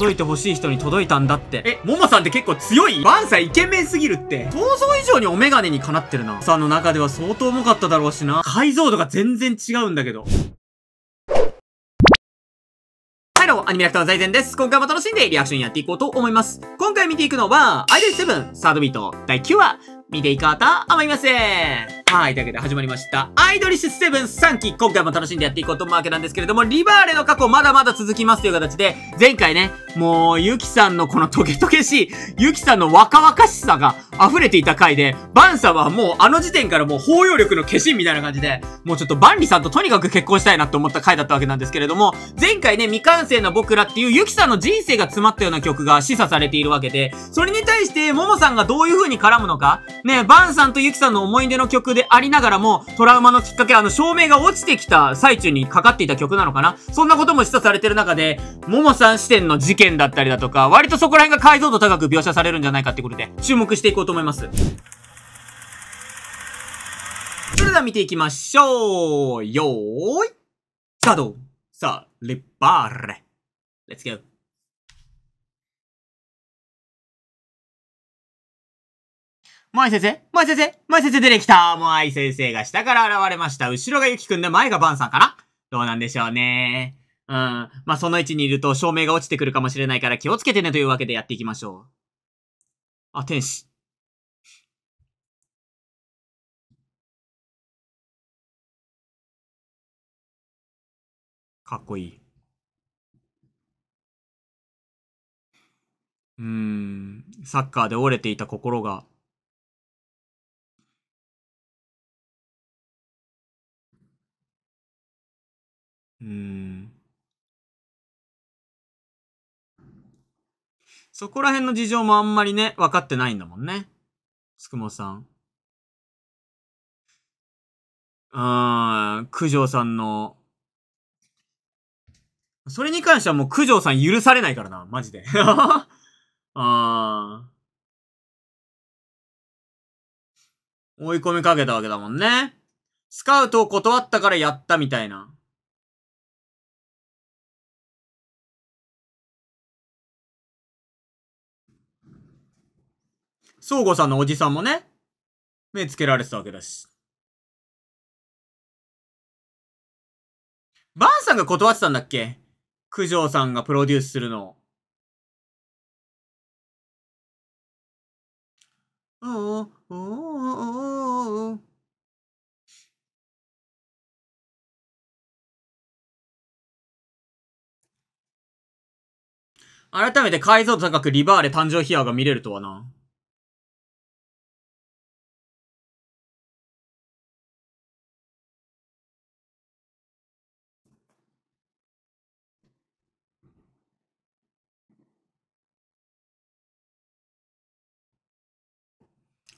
届いてほしい人に届いたんだって。え、ももさんって結構強いバンサイイケメンすぎるって。想像以上にお眼鏡にかなってるな。さんの中では相当重かっただろうしな。解像度が全然違うんだけど。アニメラクターの財前です。今回も楽しんでリアクションやっていこうと思います。今回見ていくのは、アイデン7サードビート第9話、見ていうと思いません。はい。というわけで始まりました。アイドリッシュセブン3期。今回も楽しんでやっていこうと思うわけなんですけれども、リバーレの過去まだまだ続きますという形で、前回ね、もう、ゆきさんのこのトゲトゲしい、ゆきさんの若々しさが溢れていた回で、バンさんはもうあの時点からもう包容力の化身みたいな感じで、もうちょっとバンリさんととにかく結婚したいなって思った回だったわけなんですけれども、前回ね、未完成な僕らっていうゆきさんの人生が詰まったような曲が示唆されているわけで、それに対して、ももさんがどういう風に絡むのか、ね、え、バンさんとユキさんの思い出の曲でありながらも、トラウマのきっかけ、あの、照明が落ちてきた最中にかかっていた曲なのかなそんなことも示唆されてる中で、ももさん視点の事件だったりだとか、割とそこら辺が解像度高く描写されるんじゃないかってことで、注目していこうと思います。それでは見ていきましょう。よーい。スタート。さあ、レッバーレ。Let's go. 舞先生舞先生舞先生出てきた舞先生が下から現れました。後ろがゆきくんで前がバンさんかなどうなんでしょうね。うん。まあ、その位置にいると照明が落ちてくるかもしれないから気をつけてねというわけでやっていきましょう。あ、天使。かっこいい。うーん、サッカーで折れていた心がうん。そこら辺の事情もあんまりね、分かってないんだもんね。つくもさん。あー、九条さんの、それに関してはもう九条さん許されないからな、マジで。ああ。追い込みかけたわけだもんね。スカウトを断ったからやったみたいな。相互さんのおじさんもね、目つけられてたわけだし。バーンさんが断ってたんだっけ九条さんがプロデュースするの。おおおお改めて解像度高くリバーレ誕生秘話が見れるとはな。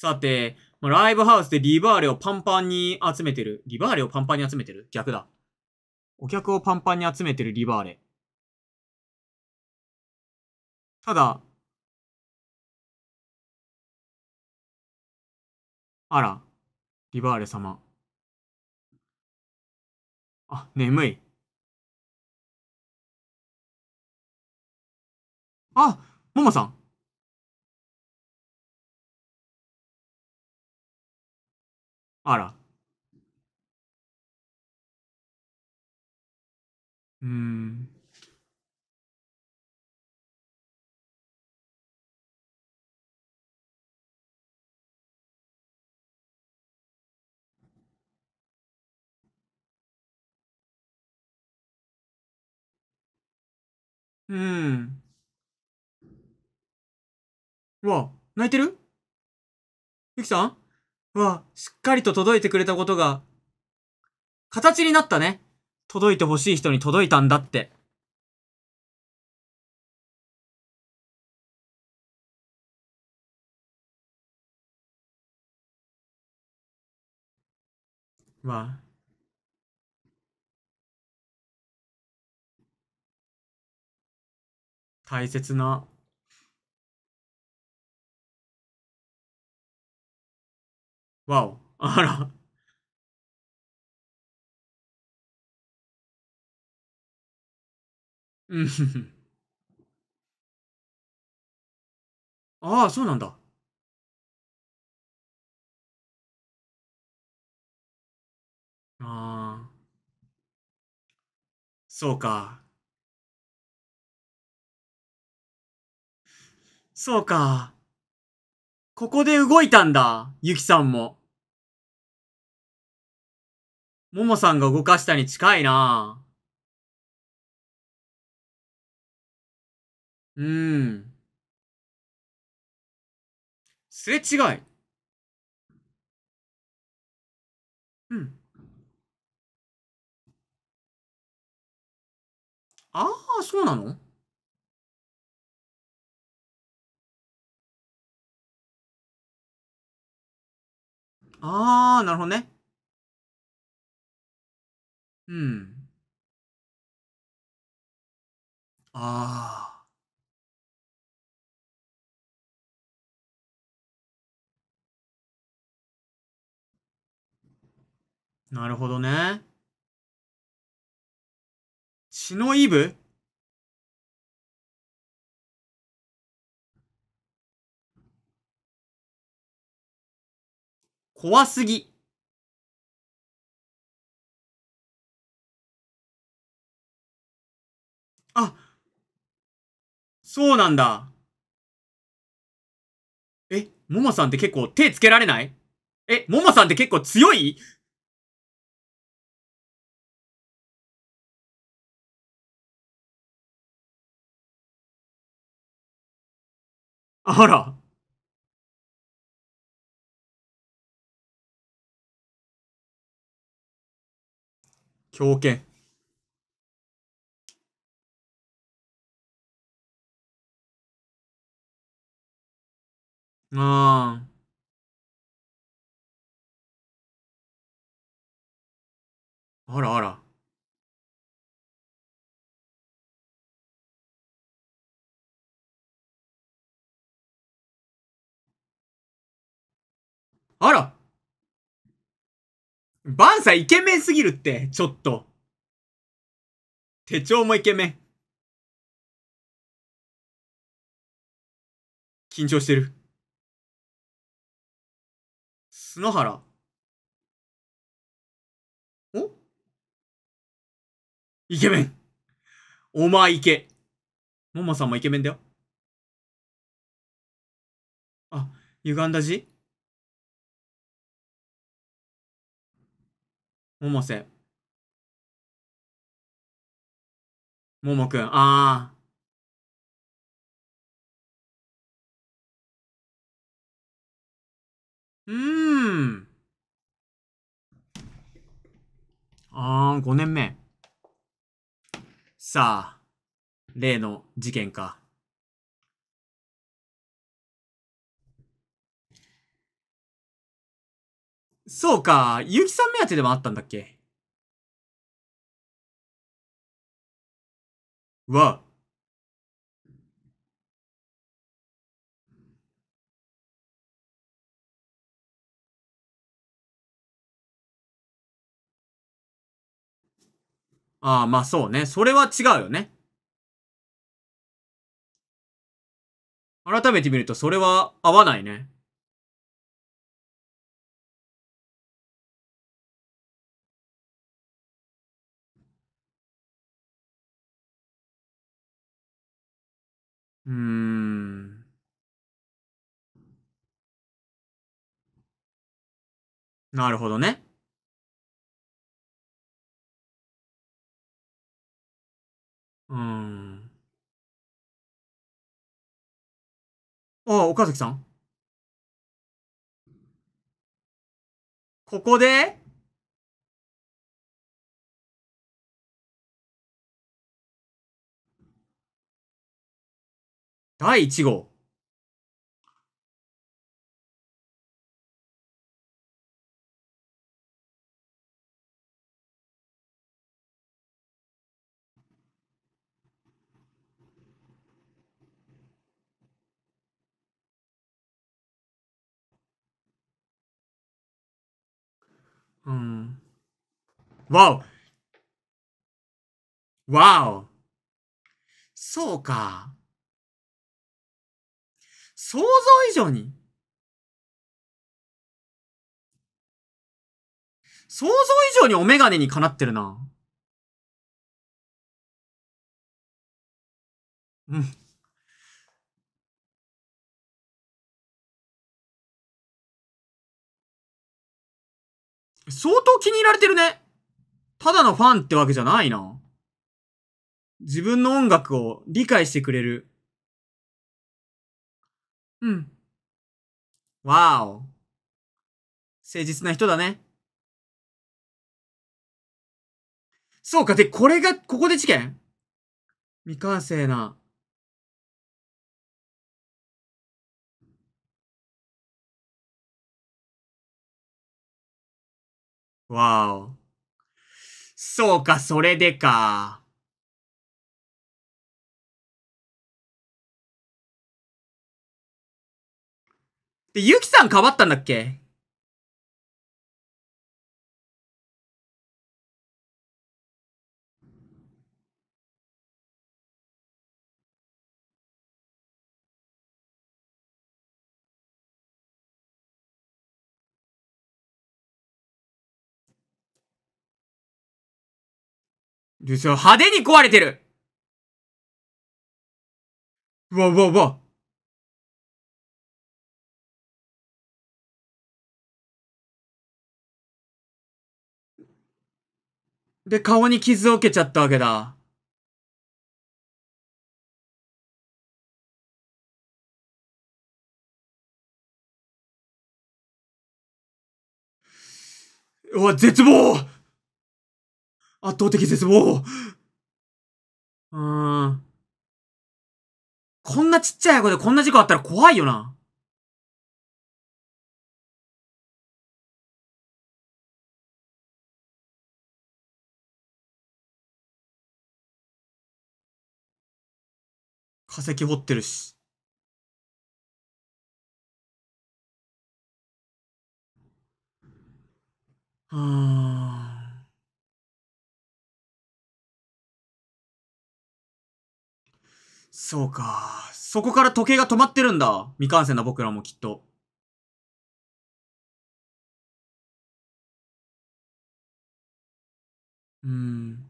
さて、まあ、ライブハウスでリバーレをパンパンに集めてる。リバーレをパンパンに集めてる逆だ。お客をパンパンに集めてるリバーレ。ただ、あら、リバーレ様。あ、眠い。あ、ももさん。あら。うーん。うん。うわ、泣いてるゆきさんは、しっかりと届いてくれたことが、形になったね。届いてほしい人に届いたんだって。まあ。大切なわお。あら。うん。ああ、そうなんだ。ああ。そうか。そうか。ここで動いたんだ。ゆきさんも。ももさんが動かしたに近いなうん。すれ違い。うん。ああ、そうなのあー、なるほどね。うん。ああ。なるほどね。血のイブ怖すぎ。あ、そうなんだ。え、ももさんって結構手つけられないえ、ももさんって結構強いあら。狂犬。ああ。あらあら。あらバンさんイケメンすぎるって、ちょっと。手帳もイケメン。緊張してる。砂原。おイケメン。お前イケ。ももさんもイケメンだよ。あ、歪んだ字百瀬。ももくん、あー。うーん。あー、5年目。さあ、例の事件か。そうか、ゆきさん目当てでもあったんだっけわ。ああ、まあそうね。それは違うよね。改めて見るとそれは合わないね。うーん。なるほどね。うーん。ああ、岡崎さんここで第1号。うん。わおわおそうか。想像以上に想像以上にお眼鏡にかなってるな。うん。相当気に入られてるね。ただのファンってわけじゃないな。自分の音楽を理解してくれるうん。わお。誠実な人だね。そうか。で、これが、ここで事件未完成な。わお。そうか、それでか。で、ゆきさんかばったんだっけで、そ派手に壊れてるうわうわうわで、顔に傷を受けちゃったわけだ。うわ、絶望圧倒的絶望うーん。こんなちっちゃい子でこんな事故あったら怖いよな。化石掘ってるし。はあ。そうか。そこから時計が止まってるんだ。未完成な僕らもきっと。うん。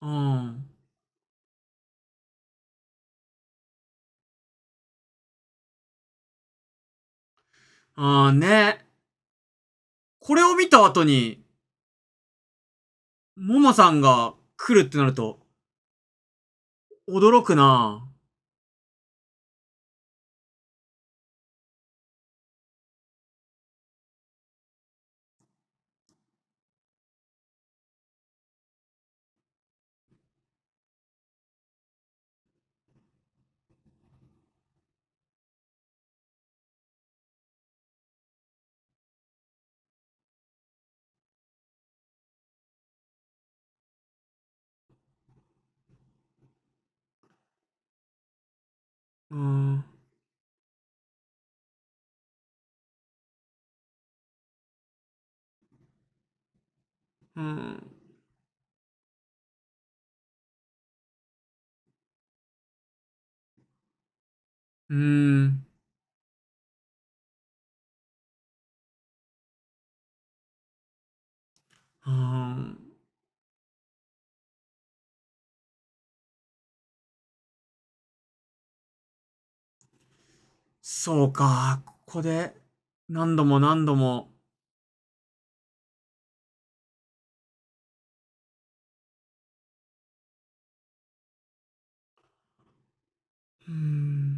うん。ああ、ね。これを見た後にももさんが来るってなると、驚くな。嗯嗯嗯嗯。そうか、ここで何度も何度もうん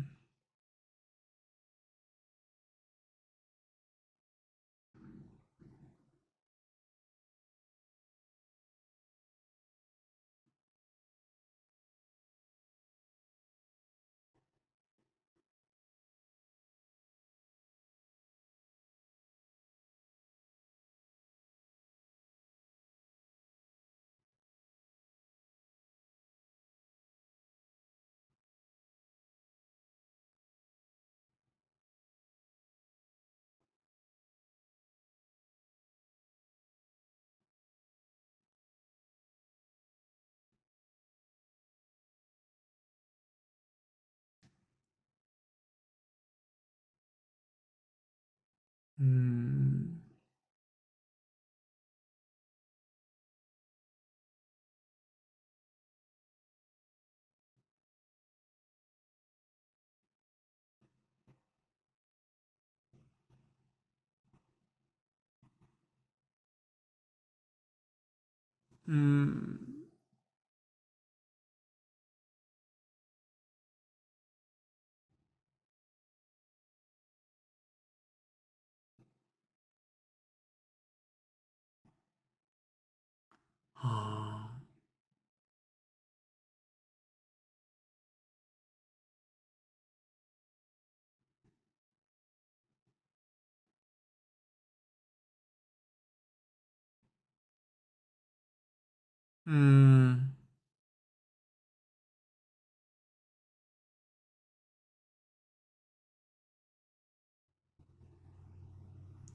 嗯，嗯。ああ。うん。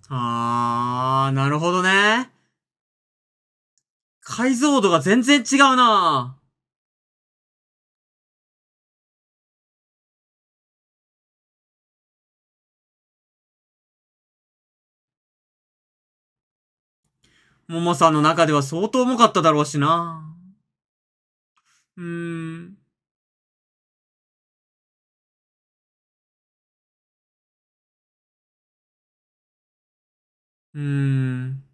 ああ、なるほどね。解像度が全然違うなももさんの中では相当重かっただろうしな。うーん。うーん。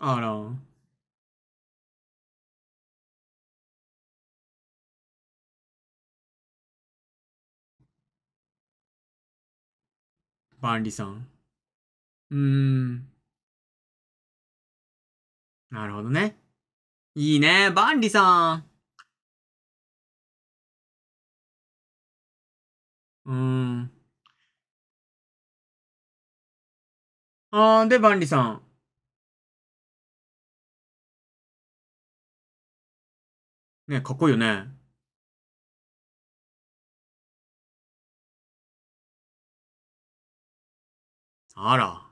Oh no. b a r さん。うーん。なるほどね。いいね。バンリさん。うーん。あー、で、バンリさん。ね、かっこいいよね。あら。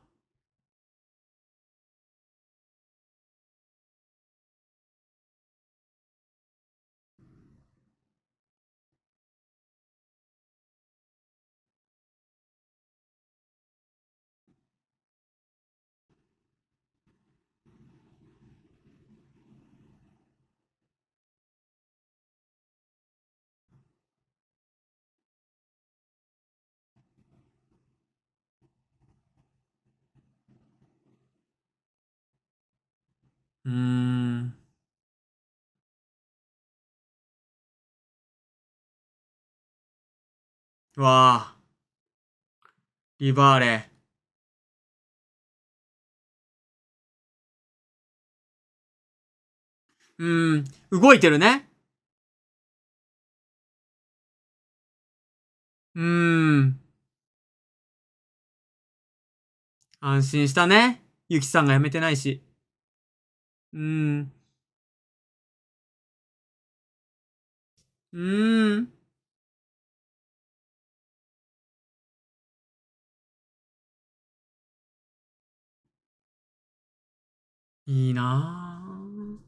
うーん。わあ。リバーレ。うーん。動いてるね。うーん。安心したね。ゆきさんが辞めてないし。うん。m ん。いいなぁ。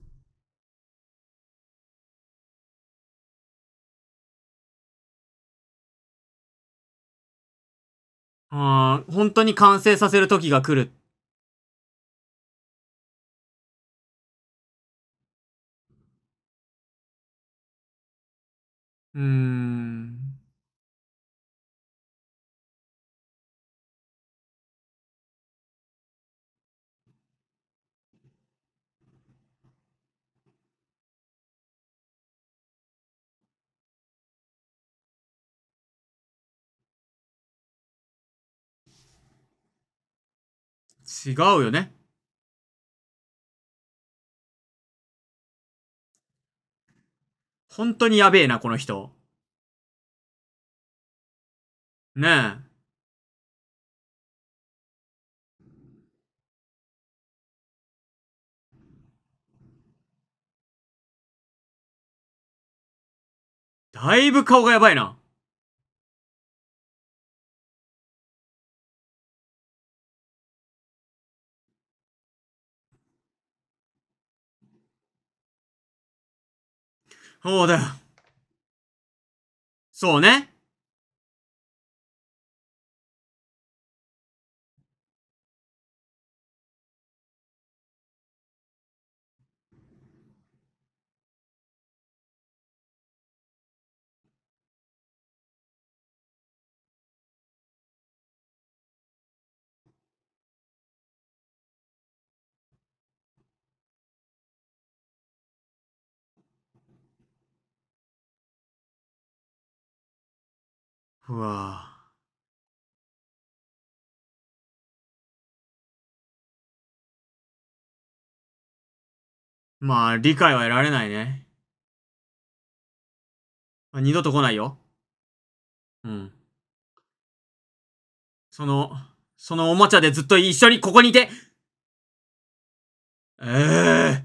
ああ、本当に完成させる時が来るうん。違うよね。本当にやべえな、この人。ねえ。だいぶ顔がやばいな。そうだよ。そうね。うわぁ。まあ、理解は得られないね。二度と来ないよ。うん。その、そのおもちゃでずっと一緒にここにいて、ええー、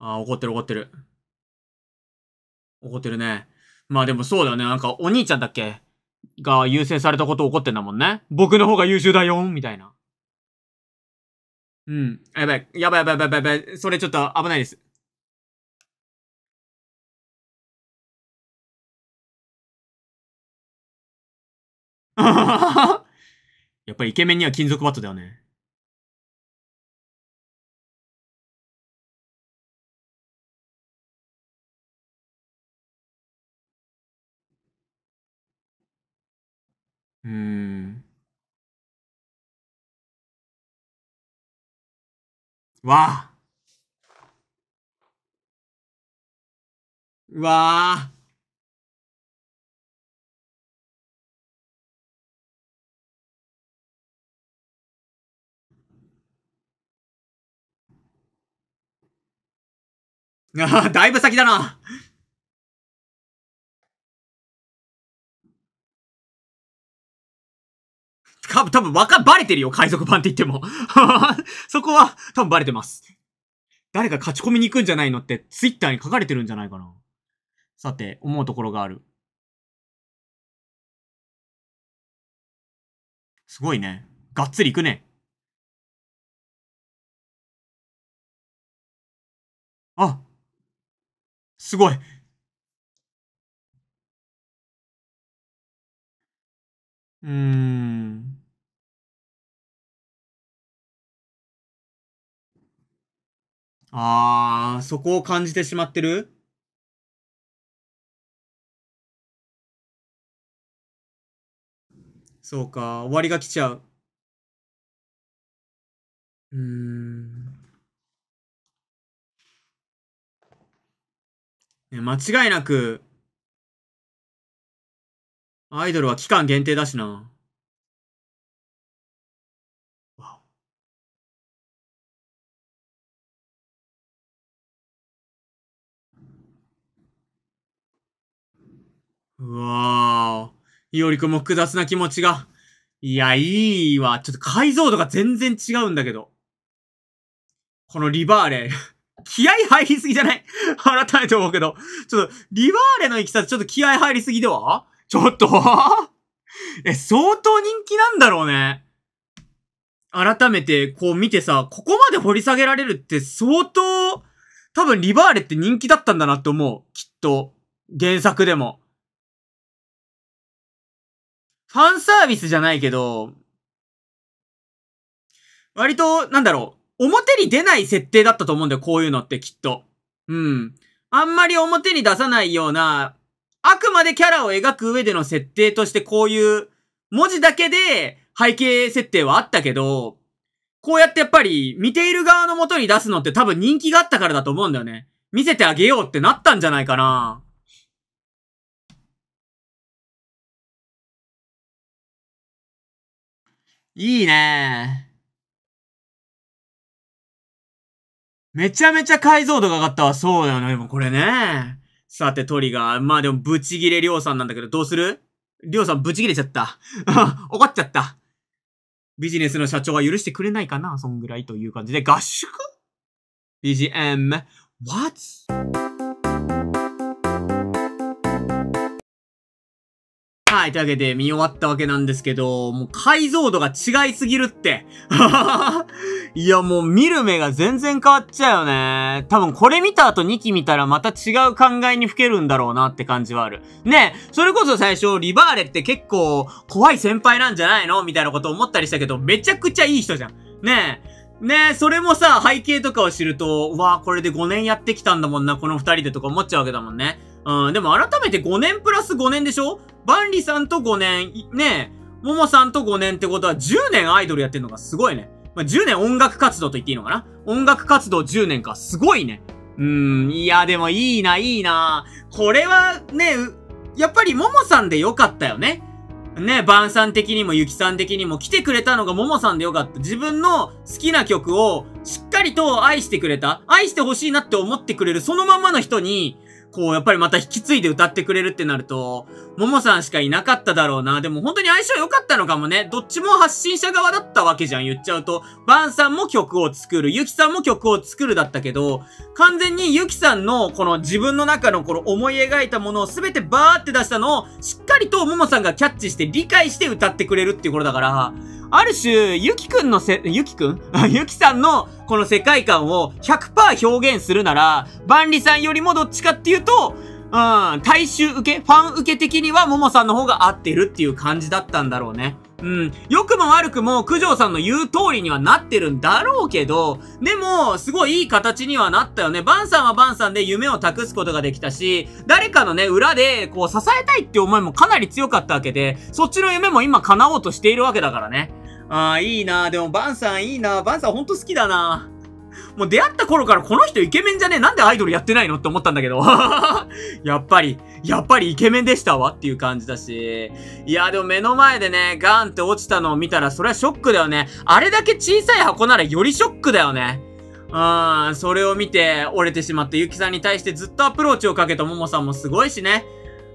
ああ、怒ってる怒ってる。怒ってるね。まあでもそうだよね。なんかお兄ちゃんだっけが優先されたこと起こってんだもんね。僕の方が優秀だよみたいな。うん。やばい。やばいやばいやばいやばい。それちょっと危ないです。やっぱりイケメンには金属バットだよね。うーん。わあ。わあ。ああ、だいぶ先だな。多分、多分、わか、バレてるよ、海賊版って言っても。そこは、多分バレてます。誰か勝ち込みに行くんじゃないのって、ツイッターに書かれてるんじゃないかな。さて、思うところがある。すごいね。がっつり行くね。あすごいうーん。あー、そこを感じてしまってるそうか、終わりが来ちゃう。うーん。ね、間違いなく、アイドルは期間限定だしな。うわー。いおりくんも複雑な気持ちが。いや、いいわ。ちょっと解像度が全然違うんだけど。このリバーレ。気合入りすぎじゃない改めて思うけど。ちょっと、リバーレの行き先、ちょっと気合入りすぎではちょっとえ、相当人気なんだろうね。改めてこう見てさ、ここまで掘り下げられるって相当、多分リバーレって人気だったんだなって思う。きっと。原作でも。ファンサービスじゃないけど、割と、なんだろう、表に出ない設定だったと思うんだよ、こういうのってきっと。うん。あんまり表に出さないような、あくまでキャラを描く上での設定としてこういう文字だけで背景設定はあったけど、こうやってやっぱり見ている側の元に出すのって多分人気があったからだと思うんだよね。見せてあげようってなったんじゃないかな。いいねめちゃめちゃ解像度が上がったわ。そうだよね。もこれね。さて、トリガー。まあでも、ブチギレりょうさんなんだけど、どうするりょうさんブチギレちゃった。怒っちゃった。ビジネスの社長は許してくれないかなそんぐらいという感じで、合宿 ?BGM。What? はい、というわけで見終わったわけなんですけど、もう解像度が違いすぎるって。いや、もう見る目が全然変わっちゃうよね。多分これ見た後2期見たらまた違う考えにふけるんだろうなって感じはある。ねえ、それこそ最初リバーレって結構怖い先輩なんじゃないのみたいなこと思ったりしたけど、めちゃくちゃいい人じゃん。ねえ。ねえ、それもさ、背景とかを知ると、わあ、これで5年やってきたんだもんな、この2人でとか思っちゃうわけだもんね。うん、でも改めて5年プラス5年でしょバンリさんと5年、ねえ、ももさんと5年ってことは10年アイドルやってんのがすごいね。まあ、10年音楽活動と言っていいのかな音楽活動10年か、すごいね。うーん、いや、でもいいな、いいな。これはね、やっぱりももさんでよかったよね。ね、バンさん的にもゆきさん的にも来てくれたのがももさんでよかった。自分の好きな曲をしっかりと愛してくれた。愛してほしいなって思ってくれるそのままの人に、こう、やっぱりまた引き継いで歌ってくれるってなると、ももさんしかいなかっただろうな。でも本当に相性良かったのかもね。どっちも発信者側だったわけじゃん、言っちゃうと。バンさんも曲を作る、ゆきさんも曲を作るだったけど、完全にゆきさんのこの自分の中のこの思い描いたものを全てバーって出したのを、しっかりとももさんがキャッチして理解して歌ってくれるっていうことだから、ある種、ゆきくんのせ、ゆきくんゆきさんのこの世界観を100%表現するなら、万里さんよりもどっちかっていうと、うん、大衆受け、ファン受け的にはももさんの方が合ってるっていう感じだったんだろうね。うん。良くも悪くも、九条さんの言う通りにはなってるんだろうけど、でも、すごいいい形にはなったよね。バンさんはバンさんで夢を託すことができたし、誰かのね、裏で、こう、支えたいって思いもかなり強かったわけで、そっちの夢も今叶おうとしているわけだからね。ああ、いいなでも、バンさんいいなバンさんほんと好きだな もう出会った頃からこの人イケメンじゃねえなんでアイドルやってないのって思ったんだけど。やっぱり、やっぱりイケメンでしたわっていう感じだし。いや、でも目の前でね、ガーンって落ちたのを見たらそれはショックだよね。あれだけ小さい箱ならよりショックだよね。うん、それを見て折れてしまったゆきさんに対してずっとアプローチをかけたももさんもすごいしね。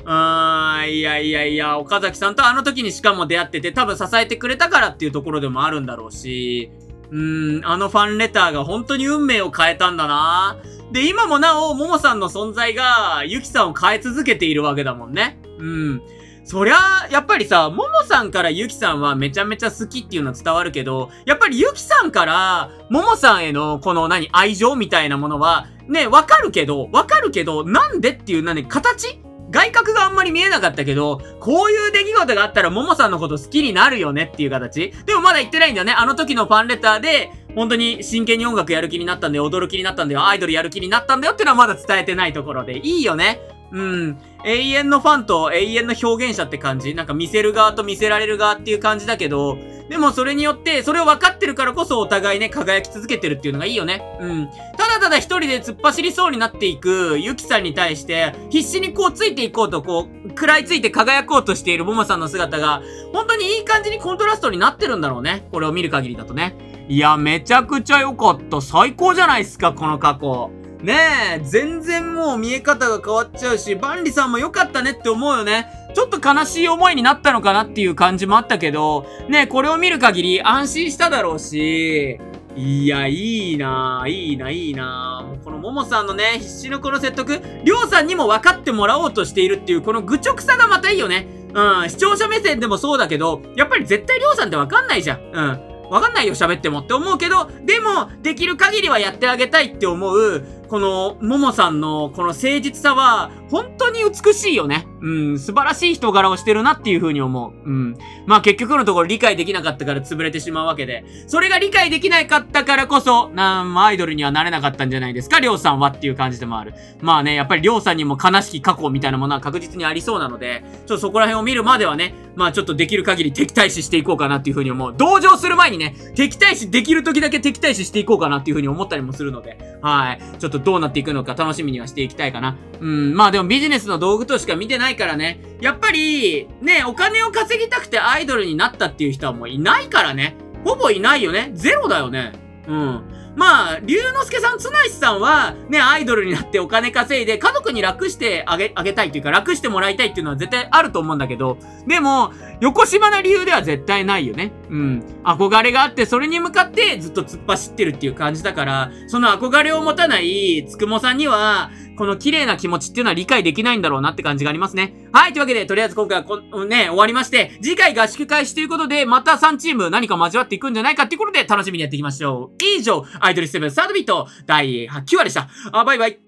うーん、いやいやいや、岡崎さんとあの時にしかも出会ってて、多分支えてくれたからっていうところでもあるんだろうし、うーん、あのファンレターが本当に運命を変えたんだなで、今もなお、ももさんの存在が、ゆきさんを変え続けているわけだもんね。うん。そりゃ、やっぱりさ、ももさんからゆきさんはめちゃめちゃ好きっていうのは伝わるけど、やっぱりゆきさんから、ももさんへの、この何、愛情みたいなものは、ね、わかるけど、わかるけど、なんでっていう、なに、形外角があんまり見えなかったけど、こういう出来事があったらももさんのこと好きになるよねっていう形でもまだ言ってないんだよね。あの時のファンレターで、本当に真剣に音楽やる気になったんだよ、驚きになったんだよ、アイドルやる気になったんだよってのはまだ伝えてないところで、いいよね。うん。永遠のファンと永遠の表現者って感じなんか見せる側と見せられる側っていう感じだけど、でもそれによって、それを分かってるからこそお互いね、輝き続けてるっていうのがいいよね。うん。ただただ一人で突っ走りそうになっていく、ゆきさんに対して、必死にこうついていこうと、こう、食らいついて輝こうとしているももさんの姿が、本当にいい感じにコントラストになってるんだろうね。これを見る限りだとね。いや、めちゃくちゃ良かった。最高じゃないですか、この過去。ねえ、全然もう見え方が変わっちゃうし、万里さんも良かったねって思うよね。ちょっと悲しい思いになったのかなっていう感じもあったけど、ねえ、これを見る限り安心しただろうし、いや、いいないいないいなもうこのももさんのね、必死のこの説得、りょうさんにも分かってもらおうとしているっていう、この愚直さがまたいいよね。うん、視聴者目線でもそうだけど、やっぱり絶対りょうさんって分かんないじゃん。うん。わかんないよ、喋ってもって思うけど、でも、できる限りはやってあげたいって思う、この、ももさんのこの誠実さは、本当に美しいよね。うん、素晴らしい人柄をしてるなっていう風に思う。うん。まあ結局のところ理解できなかったから潰れてしまうわけで、それが理解できなかったからこそ、なん、アイドルにはなれなかったんじゃないですか、りょうさんはっていう感じでもある。まあね、やっぱりりょうさんにも悲しき過去みたいなものは確実にありそうなので、ちょっとそこら辺を見るまではね、まあちょっとできる限り敵対視していこうかなっていう風に思う。同情する前にね、敵対視できる時だけ敵対視していこうかなっていう風に思ったりもするので、はい。ちょっとどうなっていくのか楽しみにはしていきたいかな。うん、まあでもビジネスの道具としか見てないからね。やっぱり、ね、お金を稼ぎたくてアイドルになったっていう人はもういないからね。ほぼいないよね。ゼロだよね。うん。まあ、龍之介さん、綱石さんは、ね、アイドルになってお金稼いで、家族に楽してあげ、あげたいというか、楽してもらいたいっていうのは絶対あると思うんだけど、でも、横島な理由では絶対ないよね。うん。憧れがあって、それに向かってずっと突っ走ってるっていう感じだから、その憧れを持たないつくもさんには、この綺麗な気持ちっていうのは理解できないんだろうなって感じがありますね。はい、というわけで、とりあえず今回はこ、ね、終わりまして、次回合宿開始ということで、また3チーム何か交わっていくんじゃないかっていうことで、楽しみにやっていきましょう。以上、アイドルセブンサードビート第8話でした。あ、バイバイ。